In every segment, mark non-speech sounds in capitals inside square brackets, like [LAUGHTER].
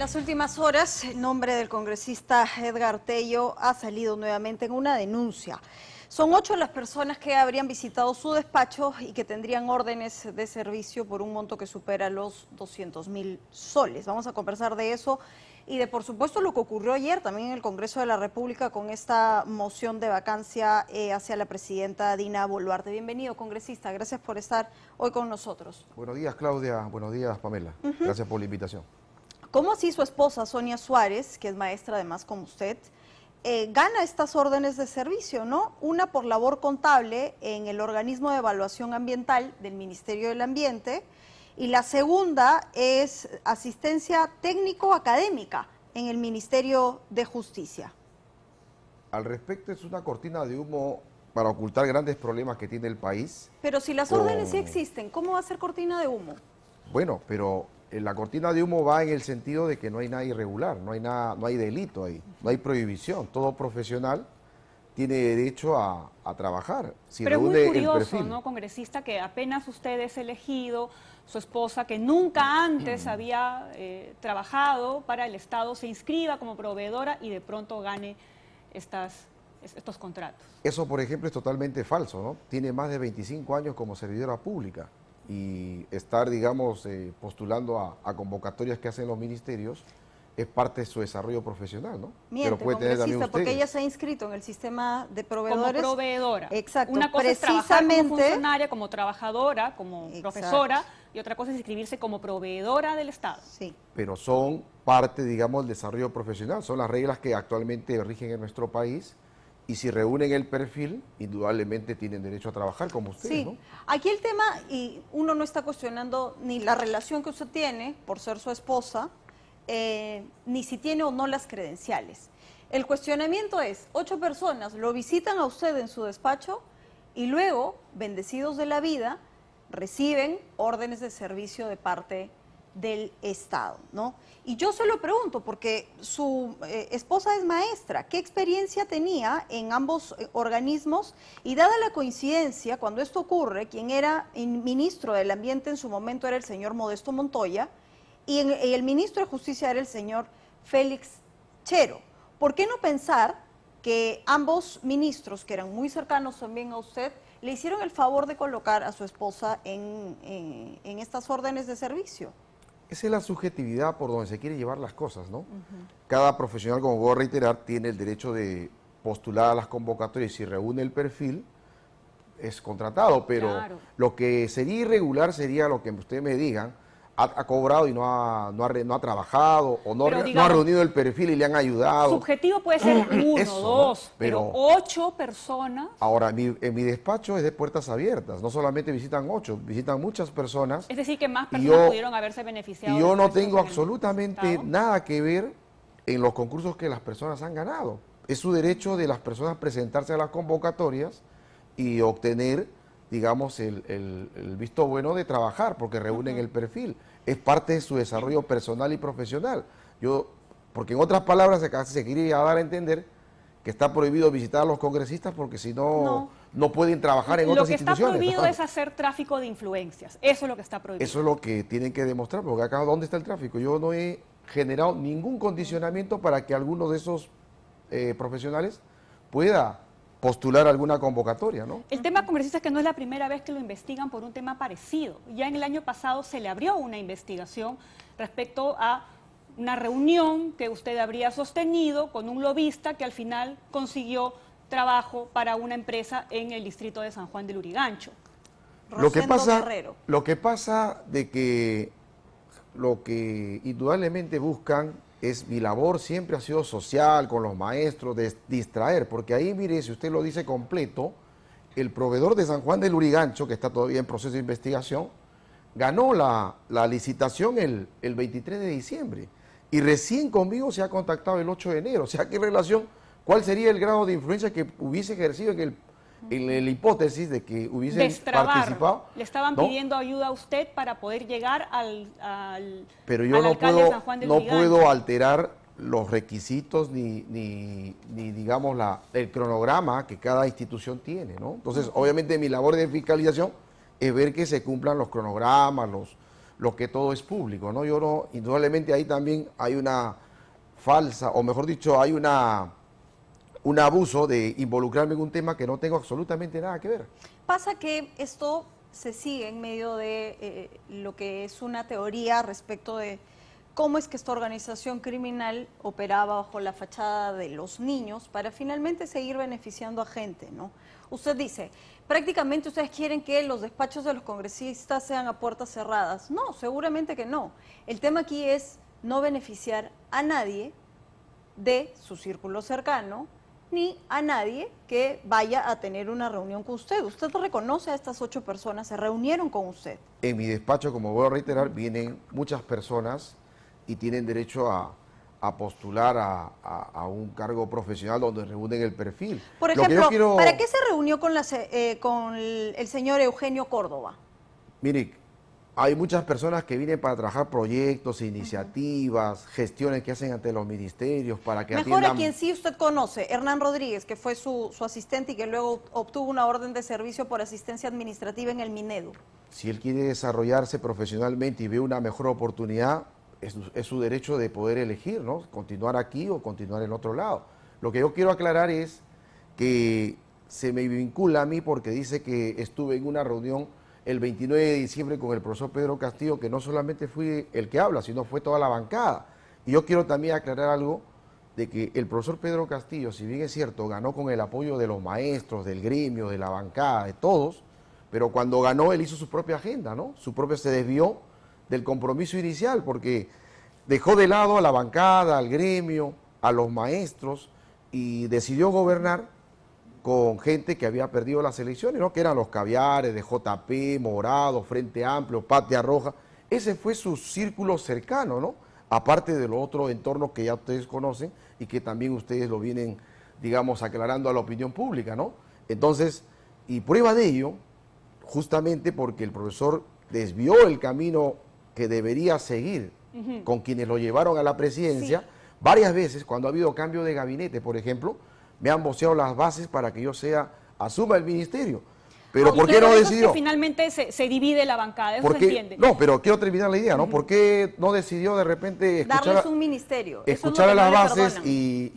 las últimas horas, el nombre del congresista Edgar Tello ha salido nuevamente en una denuncia. Son ocho las personas que habrían visitado su despacho y que tendrían órdenes de servicio por un monto que supera los 200 mil soles. Vamos a conversar de eso y de, por supuesto, lo que ocurrió ayer también en el Congreso de la República con esta moción de vacancia eh, hacia la presidenta Dina Boluarte. Bienvenido, congresista. Gracias por estar hoy con nosotros. Buenos días, Claudia. Buenos días, Pamela. Gracias por la invitación. ¿Cómo así su esposa, Sonia Suárez, que es maestra además como usted, eh, gana estas órdenes de servicio, ¿no? Una por labor contable en el organismo de evaluación ambiental del Ministerio del Ambiente y la segunda es asistencia técnico-académica en el Ministerio de Justicia. Al respecto, es una cortina de humo para ocultar grandes problemas que tiene el país. Pero si las órdenes sí existen, ¿cómo va a ser cortina de humo? Bueno, pero eh, la cortina de humo va en el sentido de que no hay nada irregular, no hay, nada, no hay delito ahí, no hay prohibición. Todo profesional tiene derecho a, trabajar. Pero es muy curioso, ¿no, congresista? Que apenas usted es elegido, su esposa, que nunca antes mm. había eh, trabajado para el Estado, se inscriba como proveedora y de pronto gane estas, estos contratos. Eso, por ejemplo, es totalmente falso, ¿no? Tiene más de 25 años como servidora pública y estar, digamos, eh, postulando a, convocatorias que hacen los ministerios es parte de su desarrollo profesional, ¿no? Pero puede tener también porque ella se ha inscrito en el sistema de proveedores. Como proveedora. Exacto. Una cosa Precisamente, es trabajar como funcionaria, como trabajadora, como profesora, y otra cosa es inscribirse como proveedora del Estado. Sí. Pero son parte, digamos, del desarrollo profesional, son las reglas que actualmente rigen en nuestro país y si reúnen el perfil, indudablemente tienen derecho a trabajar como ustedes, sí. Aquí el tema, y uno no está cuestionando ni la relación que usted tiene por ser su esposa, eh, ni si tiene o no las credenciales. El cuestionamiento es, ocho personas lo visitan a usted en su despacho y luego, bendecidos de la vida, reciben órdenes de servicio de parte del Estado, ¿no? Y yo se lo pregunto porque su eh, esposa es maestra, ¿qué experiencia tenía en ambos eh, organismos? Y dada la coincidencia, cuando esto ocurre, quien era ministro del Ambiente en su momento era el señor Modesto Montoya y, el ministro de Justicia era el señor Félix Chero. ¿Por qué no pensar que ambos ministros, que eran muy cercanos también a usted, le hicieron el favor de colocar a su esposa en estas órdenes de servicio? Esa es la subjetividad por donde se quiere llevar las cosas, ¿no? Cada profesional, como voy a reiterar, tiene el derecho de postular a las convocatorias. Si reúne el perfil, es contratado, pero lo que sería irregular sería lo que ustedes me digan, ha, cobrado y no ha, no no ha trabajado o no, ha reunido el perfil y le han ayudado. objetivo puede ser [CLEARS THROAT] uno, dos, pero, ocho personas. Ahora, mi, en mi despacho es de puertas abiertas, no solamente visitan ocho, visitan muchas personas. Es decir, que más personas pudieron haberse beneficiado. yo no tengo absolutamente nada que ver en los concursos que las personas han ganado. Es su derecho de las personas presentarse a las convocatorias y obtener digamos, el, visto bueno de trabajar, porque reúnen el perfil es parte de su desarrollo personal y profesional. Yo, porque en otras palabras se, se quiere dar a entender que está prohibido visitar a los congresistas porque si no, no, pueden trabajar en otras instituciones. Lo que está prohibido es hacer tráfico de influencias. Eso es lo que está prohibido. Eso es lo que tienen que demostrar, porque acá, ¿dónde está el tráfico? Yo no he generado ningún condicionamiento para que alguno de esos eh, profesionales pueda postular alguna convocatoria, ¿no? El tema congresista es que no es la primera vez que lo investigan por un tema parecido. Ya en el año pasado se le abrió una investigación respecto a una reunión que usted habría sostenido con un lobista que al final consiguió trabajo para una empresa en el distrito de San Juan del Urigancho. lo que pasa, lo que pasa de que lo que indudablemente buscan es mi labor siempre ha sido social, con los maestros, de distraer, porque ahí, mire, si usted lo dice completo, el proveedor de San Juan del Urigancho, que está todavía en proceso de investigación, ganó la, licitación el, el, 23 de diciembre y recién conmigo se ha contactado el 8 de enero. O sea, ¿qué relación? ¿Cuál sería el grado de influencia que hubiese ejercido en el en la hipótesis de que hubiesen participado. Le estaban pidiendo ayuda a usted para poder llegar al, al Pero yo no, puedo, no puedo alterar los requisitos ni, digamos, la, el cronograma que cada institución tiene, ¿no? Entonces, obviamente mi labor de fiscalización es ver que se cumplan los cronogramas, los, lo que todo es público, ¿no? Yo no, indudablemente ahí también hay una falsa, o mejor dicho, hay una un abuso de involucrarme en un tema que no tengo absolutamente nada que ver. Pasa que esto se sigue en medio de eh, lo que es una teoría respecto de cómo es que esta organización criminal operaba bajo la fachada de los niños para finalmente seguir beneficiando a gente, ¿no? Usted dice, prácticamente ustedes quieren que los despachos de los congresistas sean a puertas cerradas. No, seguramente que no. El tema aquí es no beneficiar a nadie de su círculo cercano ni a nadie que vaya a tener una reunión con usted. Usted reconoce a estas ocho personas, se reunieron con usted. En mi despacho, como voy a reiterar, vienen muchas personas y tienen derecho a, postular a, un cargo profesional donde reúnen el perfil. Por ejemplo, ¿para qué se reunió con, eh, con el señor Eugenio Córdoba? Mire, hay muchas personas que vienen para trabajar proyectos, iniciativas, gestiones que hacen ante los ministerios para que Mejor a quien sí usted conoce, Hernán Rodríguez, que fue su, asistente y que luego obtuvo una orden de servicio por asistencia administrativa en el Minedu. Si él quiere desarrollarse profesionalmente y ve una mejor oportunidad, es, es su derecho de poder elegir, ¿no? Continuar aquí o continuar en otro lado. Lo que yo quiero aclarar es que se me vincula a mí porque dice que estuve en una reunión el 29 de diciembre con el profesor Pedro Castillo, que no solamente fui el que habla, sino fue toda la bancada. Y yo quiero también aclarar algo de que el profesor Pedro Castillo, si bien es cierto, ganó con el apoyo de los maestros, del gremio, de la bancada, de todos, pero cuando ganó él hizo su propia agenda, ¿no? Su propia, se desvió del compromiso inicial porque dejó de lado a la bancada, al gremio, a los maestros y decidió gobernar con gente que había perdido las elecciones, ¿no? que eran los caviares de JP, Morado, Frente Amplio, Patria Roja. Ese fue su círculo cercano, ¿no? aparte de los otros entornos que ya ustedes conocen y que también ustedes lo vienen, digamos, aclarando a la opinión pública. ¿no? Entonces, y prueba de ello, justamente porque el profesor desvió el camino que debería seguir con quienes lo llevaron a la presidencia, varias veces cuando ha habido cambio de gabinete, por ejemplo, me han boceado las bases para que yo sea, asuma el ministerio. Pero ¿por qué no decidió? finalmente se, divide la bancada, eso se entiende. No, pero quiero terminar la idea, ¿no? ¿Por qué no decidió de repente escuchar, Darles un ministerio. escuchar a las bases y,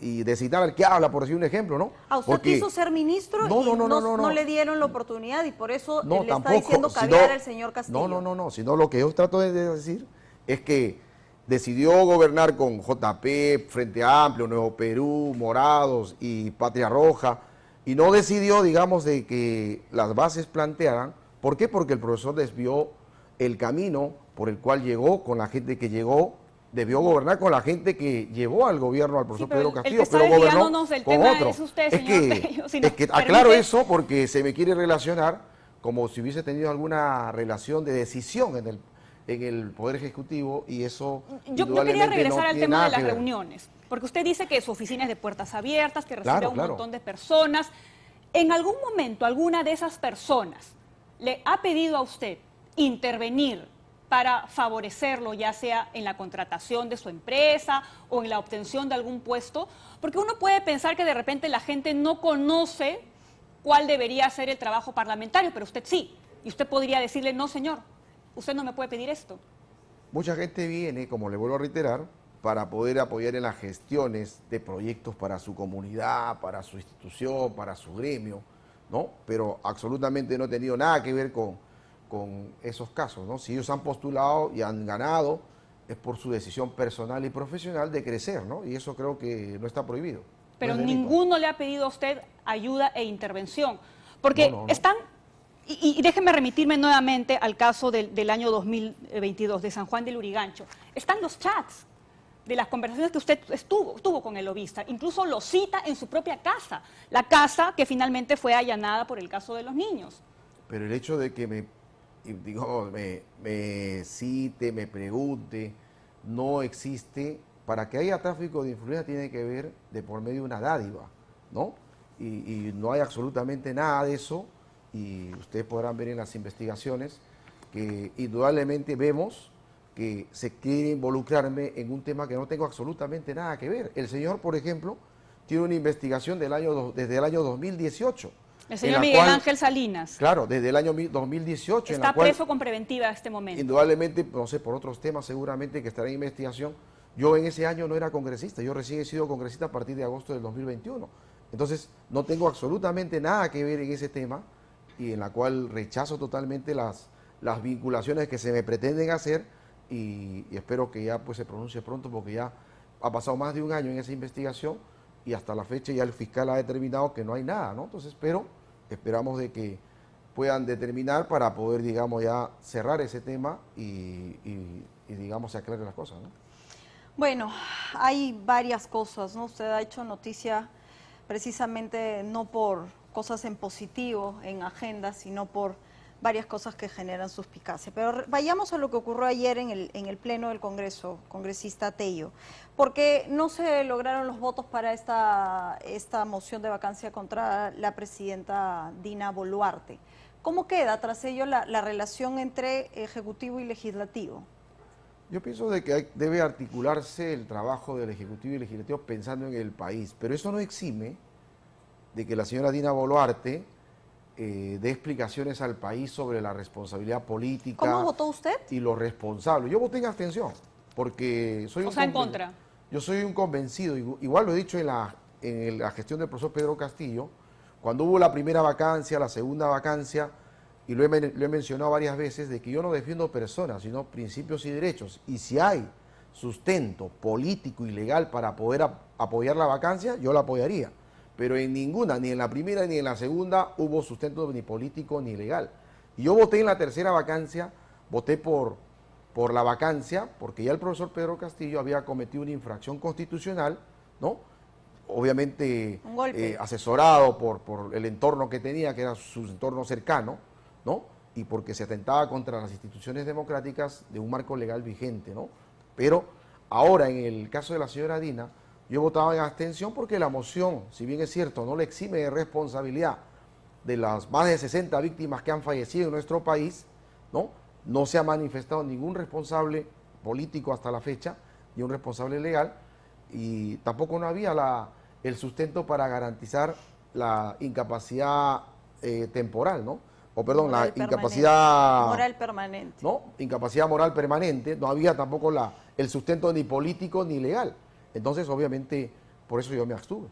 y, y, al que habla, por decir un ejemplo, ¿no? A ah, usted quiso ser ministro y no, no, le dieron la oportunidad y por eso le está diciendo caviar el señor Castillo. No, no, no, no, sino lo que yo trato de decir es que decidió gobernar con JP, Frente Amplio, Nuevo Perú, Morados y Patria Roja, y no decidió, digamos, de que las bases plantearan. ¿Por qué? Porque el profesor desvió el camino por el cual llegó con la gente que llegó, debió gobernar con la gente que llevó al gobierno al profesor Pedro Castillo, pero gobernó con otro. Es, es [LAUGHS] que aclaro eso porque se me quiere relacionar como si hubiese tenido alguna relación de decisión en el en el Poder Ejecutivo y eso... Yo, quería regresar al tema de las reuniones, porque usted dice que su oficina es de puertas abiertas, que recibe a un montón de personas. ¿En algún momento alguna de esas personas le ha pedido a usted intervenir para favorecerlo, ya sea en la contratación de su empresa o en la obtención de algún puesto? Porque uno puede pensar que de repente la gente no conoce cuál debería ser el trabajo parlamentario, pero usted sí. Y usted podría decirle, no, señor, usted no me puede pedir esto. Mucha gente viene, como le vuelvo a reiterar, para poder apoyar en las gestiones de proyectos para su comunidad, para su institución, para su gremio, ¿no? Pero absolutamente no ha tenido nada que ver con, con esos casos, ¿no? Si ellos han postulado y han ganado, es por su decisión personal y profesional de crecer, ¿no? Y eso creo que no está prohibido. Pero ninguno le ha pedido a usted ayuda e intervención, porque están y, y déjenme remitirme nuevamente al caso del, del, año 2022 de San Juan del Urigancho. Están los chats de las conversaciones que usted estuvo, con el lobista, incluso lo cita en su propia casa, la casa que finalmente fue allanada por el caso de los niños. Pero el hecho de que me, digo me, me cite, me pregunte, no existe para que haya tráfico de influencia tiene que ver de por medio de una dádiva, ¿no? y, no hay absolutamente nada de eso y ustedes podrán ver en las investigaciones que indudablemente vemos que se quiere involucrarme en un tema que no tengo absolutamente nada que ver. El señor, por ejemplo, tiene una investigación del año, desde el año 2018. El señor Miguel Ángel Salinas. Claro, desde el año 2018. Está preso con preventiva en este momento. Indudablemente, no sé, por otros temas seguramente que estará en investigación. Yo en ese año no era congresista, yo recién he sido congresista a partir de agosto del 2021. Entonces, no tengo absolutamente nada que ver en ese tema y en la cual rechazo totalmente las, las vinculaciones que se me pretenden hacer y, espero que ya pues se pronuncie pronto porque ya ha pasado más de un año en esa investigación y hasta la fecha ya el fiscal ha determinado que no hay nada, ¿no? Entonces espero, esperamos de que puedan determinar para poder, digamos, ya cerrar ese tema y, y digamos, se aclaren las cosas, ¿no? Bueno, hay varias cosas, ¿no? Usted ha hecho noticia precisamente no por cosas en positivo, en agenda, sino por varias cosas que generan suspicacia. Pero vayamos a lo que ocurrió ayer en el, Pleno del Congreso, congresista Tello, porque no se lograron los votos para esta, moción de vacancia contra la presidenta Dina Boluarte. ¿Cómo queda tras ello la, relación entre Ejecutivo y Legislativo? Yo pienso de que debe articularse el trabajo del Ejecutivo y Legislativo pensando en el país, pero eso no exime de que la señora Dina Boluarte eh, dé explicaciones al país sobre la responsabilidad política. ¿Cómo votó usted? Y los responsables. Yo voté en abstención, porque soy o sea, en contra. Yo soy un convencido, igual lo he dicho en la, en la gestión del profesor Pedro Castillo, cuando hubo la primera vacancia, la segunda vacancia, y lo he, lo he, mencionado varias veces, de que yo no defiendo personas, sino principios y derechos. Y si hay sustento político y legal para poder apoyar la vacancia, yo la apoyaría pero en ninguna, ni en la primera ni en la segunda, hubo sustento ni político ni legal. Y yo voté en la tercera vacancia, voté por, por la vacancia, porque ya el profesor Pedro Castillo había cometido una infracción constitucional, ¿no? Obviamente eh, asesorado por, por el entorno que tenía, que era su entorno cercano, ¿no? Y porque se atentaba contra las instituciones democráticas de un marco legal vigente, ¿no? Pero ahora, en el caso de la señora Dina, yo votaba en abstención porque la moción, si bien es cierto, no le exime de responsabilidad de las más de 60 víctimas que han fallecido en nuestro país, ¿no? No se ha manifestado ningún responsable político hasta la fecha, ni un responsable legal, y tampoco no había el sustento para garantizar la incapacidad eh, temporal, ¿no? O perdón, la incapacidad... Moral permanente. No, incapacidad moral permanente, no había tampoco el sustento ni político ni legal. Entonces, obviamente, por eso yo me abstuve.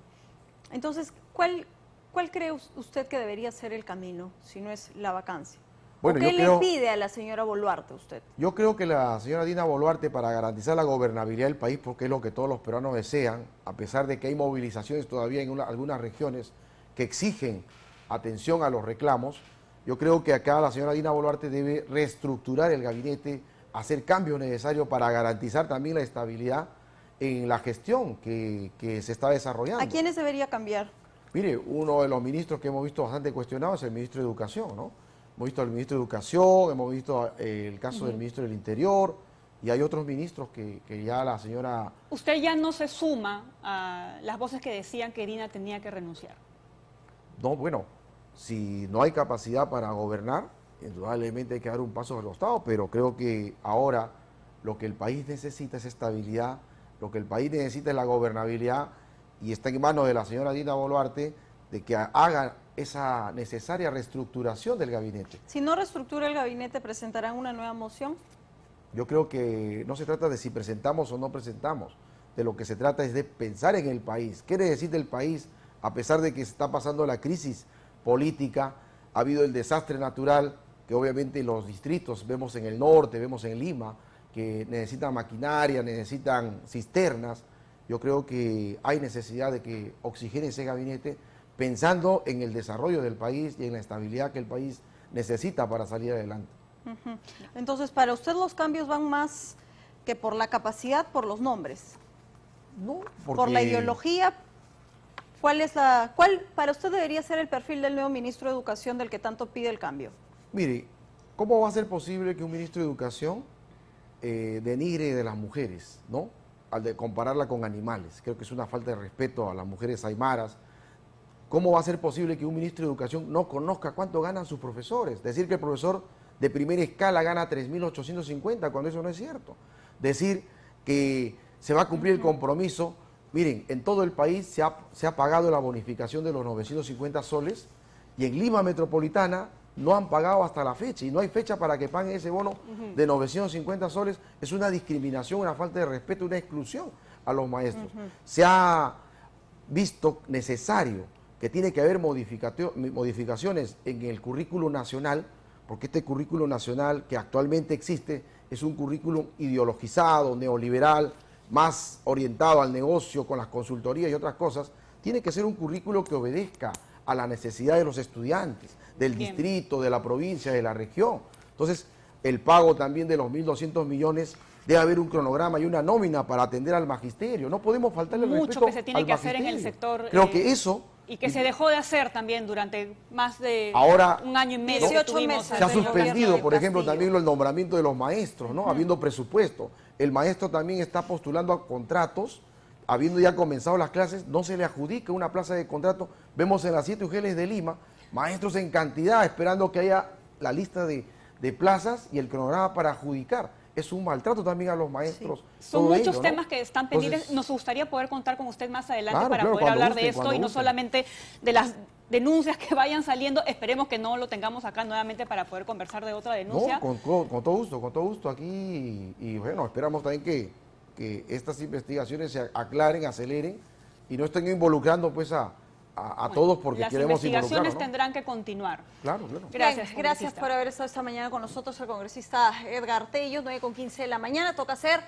Entonces, ¿cuál, cuál cree usted que debería ser el camino si no es la vacancia? ¿Qué le pide a la señora Boluarte usted? Yo creo que la señora Dina Boluarte, para garantizar la gobernabilidad del país, porque es lo que todos los peruanos desean, a pesar de que hay movilizaciones todavía en algunas regiones que exigen atención a los reclamos, yo creo que acá la señora Dina Boluarte debe reestructurar el gabinete, hacer cambios necesarios para garantizar también la estabilidad en la gestión que, se está desarrollando. ¿A quiénes debería cambiar? Mire, uno de los ministros que hemos visto bastante cuestionado es el ministro de Educación, ¿no? Hemos visto al ministro de Educación, hemos visto eh, el caso del ministro del Interior y hay otros ministros que, que, ya la señora... Usted ya no se suma a las voces que decían que Dina tenía que renunciar. No, bueno, si no hay capacidad para gobernar, indudablemente hay que dar un paso al costado, pero creo que ahora lo que el país necesita es estabilidad, lo que el país necesita es la gobernabilidad y está en manos de la señora Dina Boluarte de que haga esa necesaria reestructuración del gabinete. Si no reestructura el gabinete, ¿presentarán una nueva moción? Yo creo que no se trata de si presentamos o no presentamos, de lo que se trata es de pensar en el país. ¿Qué necesita el país a pesar de que se está pasando la crisis política? Ha habido el desastre natural que obviamente los distritos, vemos en el norte, vemos en Lima, que necesitan maquinaria, necesitan cisternas. Yo creo que hay necesidad de que oxigene ese gabinete pensando en el desarrollo del país y en la estabilidad que el país necesita para salir adelante. Entonces, para usted los cambios van más que por la capacidad, por los nombres. por la ideología. ¿Cuál es la cuál para usted debería ser el perfil del nuevo ministro de Educación del que tanto pide el cambio? Mire, ¿cómo va a ser posible que un ministro de Educación eh, denigre de las mujeres, ¿no? Al de compararla con animales. Creo que es una falta de respeto a las mujeres aymaras. ¿Cómo va a ser posible que un ministro de Educación no conozca cuánto ganan sus profesores? Decir que el profesor de primera escala gana 3.850 cuando eso no es cierto. Decir que se va a cumplir el compromiso. Miren, en todo el país se ha, se ha pagado la bonificación de los 950 soles y en Lima Metropolitana no han pagado hasta la fecha y no hay fecha para que paguen ese bono de 950 soles. Es una discriminación, una falta de respeto, una exclusión a los maestros. Se ha visto necesario que tiene que haber modificaciones en el currículo nacional, porque este currículo nacional que actualmente existe es un currículo ideologizado, neoliberal, más orientado al negocio, con las consultorías y otras cosas, tiene que ser un currículo que obedezca a la necesidad de los estudiantes, del distrito, de la provincia, de la región. Entonces, el pago también de los 1.200 millones debe haber un cronograma y una nómina para atender al magisterio. No podemos faltarle Mucho respeto que se tiene que hacer en el sector. Creo que eh, eso. Y que se dejó de hacer también durante más de un año y medio. Se ha suspendido, por ejemplo, también el nombramiento de los maestros, ¿no? Habiendo presupuesto. El maestro también está postulando a contratos. Habiendo ya comenzado las clases, no se le adjudica una plaza de contrato. Vemos en las siete UGLs de Lima maestros en cantidad, esperando que haya la lista de, plazas y el cronograma para adjudicar. Es un maltrato también a los maestros. Son muchos temas que están pendientes. Nos gustaría poder contar con usted más adelante para poder hablar de esto y no solamente de las denuncias que vayan saliendo. Esperemos que no lo tengamos acá nuevamente para poder conversar de otra denuncia. con, todo gusto, con todo gusto aquí. Y, bueno, esperamos también que, que estas investigaciones se aclaren, aceleren y no estén involucrando pues a, a, todos porque todos porque las investigaciones tendrán que continuar. Claro, claro. Gracias, gracias por haber estado esta mañana con nosotros, el congresista Edgar Tello, 9 con 15 de la mañana, toca hacer